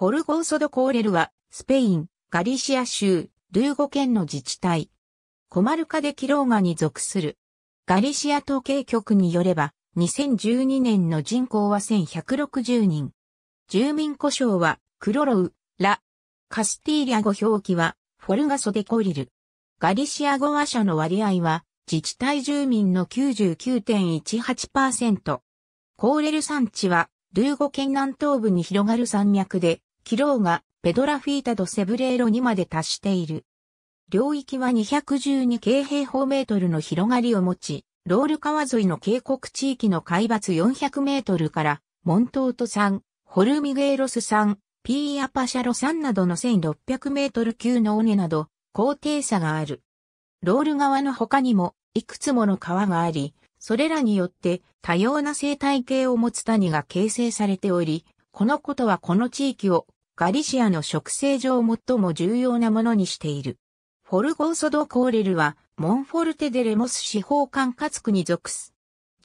フォルゴーソドコーレルは、スペイン、ガリシア州、ルーゴ県の自治体。コマルカデ・キローガに属する。ガリシア統計局によれば、2012年の人口は1160人。住民故障は、クロロウ、ラ。カスティーリア語表記は、フォルガソデコリル。ガリシア語話者の割合は、自治体住民の99.18%。コーレル山地は、ルーゴ県南東部に広がる山脈で、キローがペドラフィータドセブレーロにまで達している。領域は212京平方メートルの広がりを持ち、ロール川沿いの渓谷地域の海抜400メートルから、モントート山、ホルミゲーロス山、ピーアパシャロ山などの1600メートル級の尾根など、高低差がある。ロール川の他にも、いくつもの川があり、それらによって多様な生態系を持つ谷が形成されており、このことはこの地域をガリシアの植生上最も重要なものにしている。フォルゴーソドコーレルはモンフォルテデレモス司法管轄区に属す。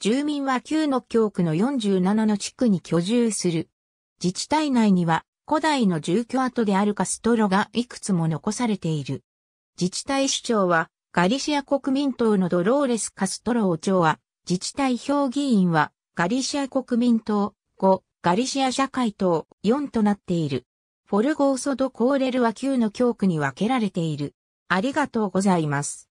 住民は旧の教区の47の地区に居住する。自治体内には古代の住居跡であるカストロがいくつも残されている。自治体首長はガリシア国民党のドローレス・カストロ王長は自治体評議員はガリシア国民党、5、ガリシア社会等4となっている。フォルゴーソド・コーレルは9の教区に分けられている。ありがとうございます。